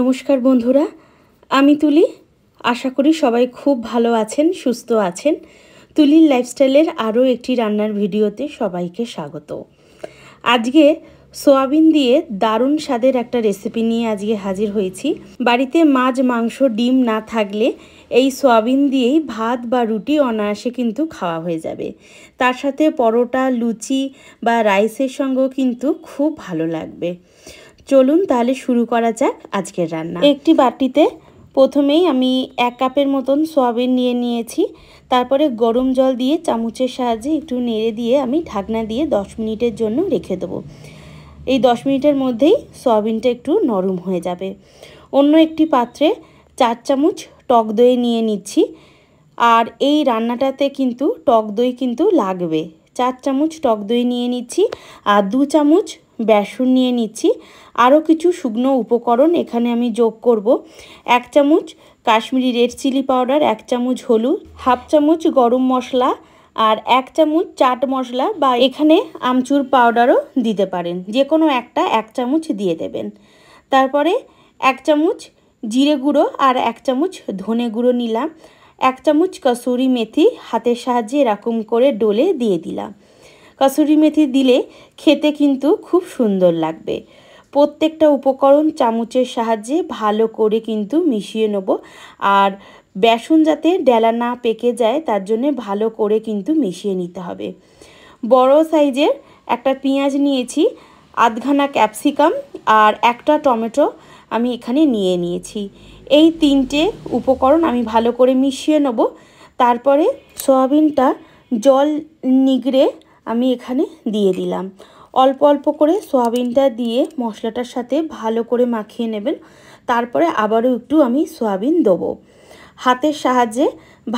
নমস্কার বন্ধুরা আমি তুলি আশা করি সবাই খুব ভালো আছেন সুস্থ আছেন তুলির লাইফস্টাইলের আরও একটি রান্নার ভিডিওতে সবাইকে স্বাগত আজকে সোয়াবিন দিয়ে দারুণ স্বাদের একটা রেসিপি নিয়ে আজকে হাজির হয়েছি বাড়িতে মাছ মাংস ডিম না থাকলে এই সোয়াবিন দিয়েই ভাত বা রুটি অনায়াসে কিন্তু খাওয়া হয়ে যাবে তার সাথে পরোটা লুচি বা রাইসের সঙ্গেও কিন্তু খুব ভালো লাগবে চলুন তাহলে শুরু করা যাক আজকের রান্না একটি বাটিতে প্রথমেই আমি এক কাপের মতন সোয়াবিন নিয়ে নিয়েছি তারপরে গরম জল দিয়ে চামচের সাহায্যে একটু নেড়ে দিয়ে আমি ঢাকনা দিয়ে দশ মিনিটের জন্য রেখে দেবো এই দশ মিনিটের মধ্যেই সোয়াবিনটা একটু নরম হয়ে যাবে অন্য একটি পাত্রে চার চামচ টক দই নিয়ে নিচ্ছি আর এই রান্নাটাতে কিন্তু টক দই কিন্তু লাগবে চার চামচ টক দই নিয়ে নিচ্ছি আর দু চামচ বেসন নিয়ে নিচ্ছি আরও কিছু শুকনো উপকরণ এখানে আমি যোগ করব এক চামচ কাশ্মীরি রেড চিলি পাউডার এক চামচ হলুদ হাফ চামচ গরম মশলা আর এক চামচ চাট মশলা বা এখানে আমচুর পাউডারও দিতে পারেন যে কোনো একটা এক চামচ দিয়ে দেবেন তারপরে এক চামচ জিরে গুঁড়ো আর এক চামচ ধনে গুঁড়ো নিলাম এক চামচ কসুরি মেথি হাতের সাহায্যে এরকম করে ডলে দিয়ে দিলাম কসুরি মেথি দিলে খেতে কিন্তু খুব সুন্দর লাগবে প্রত্যেকটা উপকরণ চামচের সাহায্যে ভালো করে কিন্তু মিশিয়ে নেব আর বেসন যাতে ডেলা না পেকে যায় তার জন্যে ভালো করে কিন্তু মিশিয়ে নিতে হবে বড় সাইজের একটা পেঁয়াজ নিয়েছি আধখানা ক্যাপসিকাম আর একটা টমেটো আমি এখানে নিয়ে নিয়েছি এই তিনটে উপকরণ আমি ভালো করে মিশিয়ে নেব তারপরে সয়াবিনটা জল নিগড়ে আমি এখানে দিয়ে দিলাম অল্প অল্প করে সোয়াবিনটা দিয়ে মশলাটার সাথে ভালো করে মাখিয়ে নেবেন তারপরে আবারও একটু আমি সোয়াবিন দেবো হাতের সাহায্যে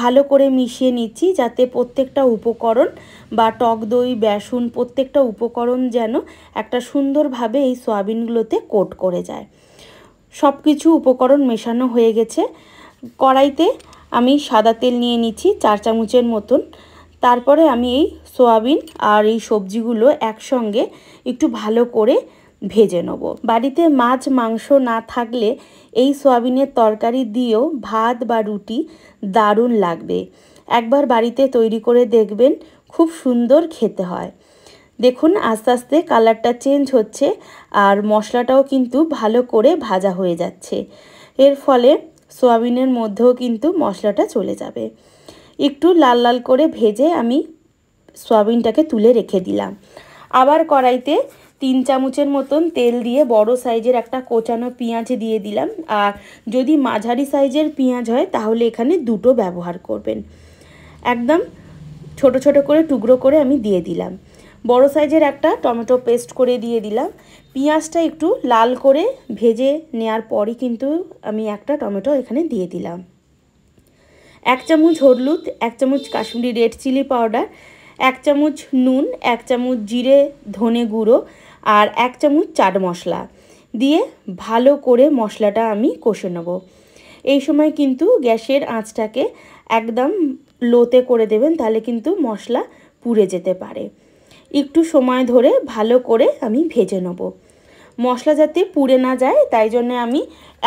ভালো করে মিশিয়ে নিচ্ছি যাতে প্রত্যেকটা উপকরণ বা টক দই বেসন প্রত্যেকটা উপকরণ যেন একটা সুন্দরভাবে এই সোয়াবিনগুলোতে কোট করে যায় সব কিছু উপকরণ মেশানো হয়ে গেছে কড়াইতে আমি সাদা তেল নিয়ে নিচ্ছি চার চামচের মতন তারপরে আমি এই সোয়াবিন আর এই সবজিগুলো একসঙ্গে একটু ভালো করে ভেজে নেব বাড়িতে মাছ মাংস না থাকলে এই সোয়াবিনের তরকারি দিয়েও ভাত বা রুটি দারুণ লাগবে একবার বাড়িতে তৈরি করে দেখবেন খুব সুন্দর খেতে হয় দেখুন আস্তে আস্তে কালারটা চেঞ্জ হচ্ছে আর মশলাটাও কিন্তু ভালো করে ভাজা হয়ে যাচ্ছে এর ফলে সোয়াবিনের মধ্যেও কিন্তু মশলাটা চলে যাবে একটু লাল লাল করে ভেজে আমি সয়াবিনটাকে তুলে রেখে দিলাম আবার কড়াইতে তিন চামচের মতন তেল দিয়ে বড় সাইজের একটা কোচানো পেঁয়াজ দিয়ে দিলাম আর যদি মাঝারি সাইজের পেঁয়াজ হয় তাহলে এখানে দুটো ব্যবহার করবেন একদম ছোট ছোট করে টুকরো করে আমি দিয়ে দিলাম বড় সাইজের একটা টমেটো পেস্ট করে দিয়ে দিলাম পেঁয়াজটা একটু লাল করে ভেজে নেয়ার পরই কিন্তু আমি একটা টমেটো এখানে দিয়ে দিলাম এক চামচ হলুদ এক চামচ কাশ্মীরি রেড চিলি পাউডার এক চামচ নুন এক চামচ জিরে ধনে গুঁড়ো আর এক চামচ চাট মশলা দিয়ে ভালো করে মশলাটা আমি কষে নেব এই সময় কিন্তু গ্যাসের আঁচটাকে একদম লোতে করে দেবেন তাহলে কিন্তু মশলা পুড়ে যেতে পারে একটু সময় ধরে ভালো করে আমি ভেজে নেব মশলা যাতে পুড়ে না যায় তাই জন্য আমি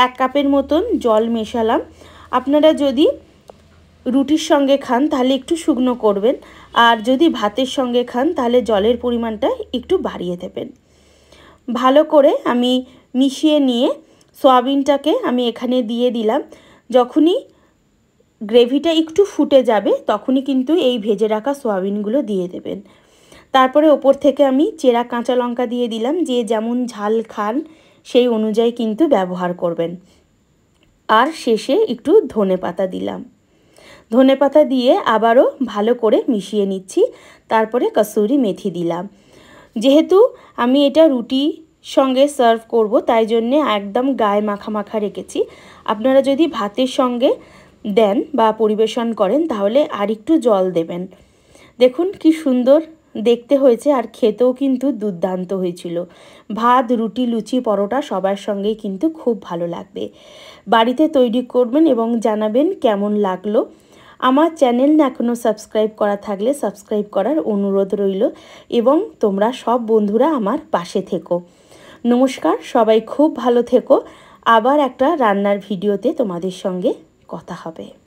এক কাপের মতন জল মেশালাম আপনারা যদি রুটির সঙ্গে খান তাহলে একটু শুকনো করবেন আর যদি ভাতের সঙ্গে খান তাহলে জলের পরিমাণটা একটু বাড়িয়ে দেবেন ভালো করে আমি মিশিয়ে নিয়ে সোয়াবিনটাকে আমি এখানে দিয়ে দিলাম যখনই গ্রেভিটা একটু ফুটে যাবে তখনই কিন্তু এই ভেজে রাখা সোয়াবিনগুলো দিয়ে দেবেন তারপরে ওপর থেকে আমি চেরা কাঁচা লঙ্কা দিয়ে দিলাম যে যেমন ঝাল খান সেই অনুযায়ী কিন্তু ব্যবহার করবেন আর শেষে একটু ধনে পাতা দিলাম ধনে পাতা দিয়ে আবারও ভালো করে মিশিয়ে নিচ্ছি তারপরে কসুরি মেথি দিলাম যেহেতু আমি এটা রুটি সঙ্গে সার্ভ করব তাই জন্যে একদম গায়ে মাখা মাখা রেখেছি আপনারা যদি ভাতের সঙ্গে দেন বা পরিবেশন করেন তাহলে আর একটু জল দেবেন দেখুন কি সুন্দর দেখতে হয়েছে আর খেতেও কিন্তু দুর্দান্ত হয়েছিল ভাত রুটি লুচি পরোটা সবার সঙ্গেই কিন্তু খুব ভালো লাগবে বাড়িতে তৈরি করবেন এবং জানাবেন কেমন লাগলো আমার চ্যানেল না এখনও সাবস্ক্রাইব করা থাকলে সাবস্ক্রাইব করার অনুরোধ রইল এবং তোমরা সব বন্ধুরা আমার পাশে থেকো নমস্কার সবাই খুব ভালো থেকো আবার একটা রান্নার ভিডিওতে তোমাদের সঙ্গে কথা হবে